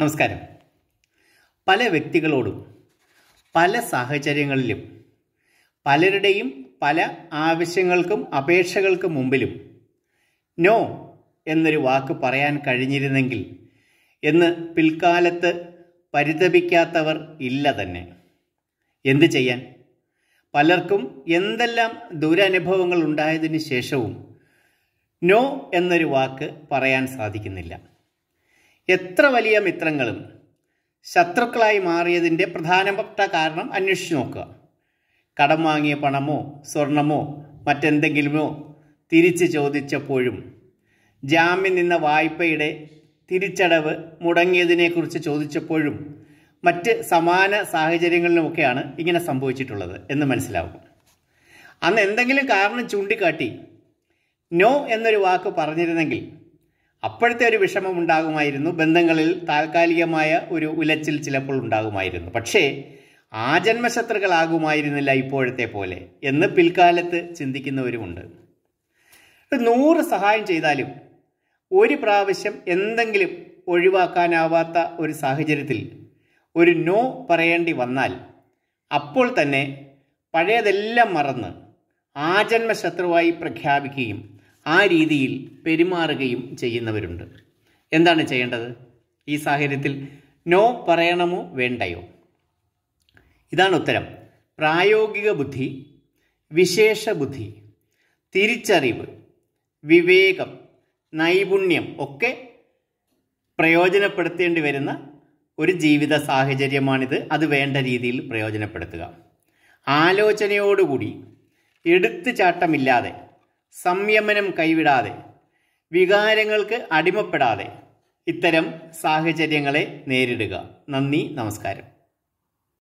നമസ്കാരം പല വ്യക്തികളോടും പല സാഹചര്യങ്ങളിലും പലരുടെയും പല ആവശ്യങ്ങൾക്കും അപേക്ഷകൾക്കും മുമ്പിലും നോ എന്നൊരു വാക്ക് പറയാൻ കഴിഞ്ഞിരുന്നെങ്കിൽ എന്ന് പിൽക്കാലത്ത് പരിതപിക്കാത്തവർ ഇല്ല തന്നെ എന്തു ചെയ്യാൻ പലർക്കും എന്തെല്ലാം ദുരനുഭവങ്ങൾ ഉണ്ടായതിനു ശേഷവും നോ എന്നൊരു വാക്ക് പറയാൻ സാധിക്കുന്നില്ല എത്ര വലിയ മിത്രങ്ങളും ശത്രുക്കളായി മാറിയതിൻ്റെ പ്രധാനപ്പെട്ട കാരണം അന്വേഷിച്ചു നോക്കുക കടം വാങ്ങിയ പണമോ സ്വർണമോ മറ്റെന്തെങ്കിലുമോ തിരിച്ച് ചോദിച്ചപ്പോഴും ജാമ്യം നിന്ന വായ്പയുടെ തിരിച്ചടവ് മുടങ്ങിയതിനെക്കുറിച്ച് ചോദിച്ചപ്പോഴും മറ്റ് സമാന സാഹചര്യങ്ങളിലുമൊക്കെയാണ് ഇങ്ങനെ സംഭവിച്ചിട്ടുള്ളത് എന്ന് മനസ്സിലാവും അന്ന് എന്തെങ്കിലും കാരണം ചൂണ്ടിക്കാട്ടി നോ എന്നൊരു വാക്ക് പറഞ്ഞിരുന്നെങ്കിൽ അപ്പോഴത്തെ ഒരു വിഷമം ഉണ്ടാകുമായിരുന്നു ബന്ധങ്ങളിൽ താൽക്കാലികമായ ഒരു ഉലച്ചിൽ ചിലപ്പോൾ ഉണ്ടാകുമായിരുന്നു പക്ഷേ ആ ജന്മശത്രുക്കളാകുമായിരുന്നില്ല ഇപ്പോഴത്തെ പോലെ എന്ന് പിൽക്കാലത്ത് ചിന്തിക്കുന്നവരുമുണ്ട് നൂറ് സഹായം ചെയ്താലും ഒരു പ്രാവശ്യം എന്തെങ്കിലും ഒഴിവാക്കാനാവാത്ത ഒരു സാഹചര്യത്തിൽ ഒരു നോ പറയേണ്ടി വന്നാൽ അപ്പോൾ തന്നെ പഴയതെല്ലാം മറന്ന് ആ ജന്മശത്രുവായി പ്രഖ്യാപിക്കുകയും ആ രീതിയിൽ പെരുമാറുകയും ചെയ്യുന്നവരുണ്ട് എന്താണ് ചെയ്യേണ്ടത് ഈ സാഹചര്യത്തിൽ നോ പറയണമോ വേണ്ടയോ ഇതാണ് ഉത്തരം പ്രായോഗിക ബുദ്ധി വിശേഷ ബുദ്ധി തിരിച്ചറിവ് വിവേകം നൈപുണ്യം ഒക്കെ പ്രയോജനപ്പെടുത്തേണ്ടി വരുന്ന ഒരു ജീവിത സാഹചര്യമാണിത് അത് വേണ്ട രീതിയിൽ പ്രയോജനപ്പെടുത്തുക ആലോചനയോടുകൂടി ചാട്ടമില്ലാതെ സംയമനം കൈവിടാതെ വികാരങ്ങൾക്ക് അടിമപ്പെടാതെ ഇത്തരം സാഹചര്യങ്ങളെ നേരിടുക നന്ദി നമസ്കാരം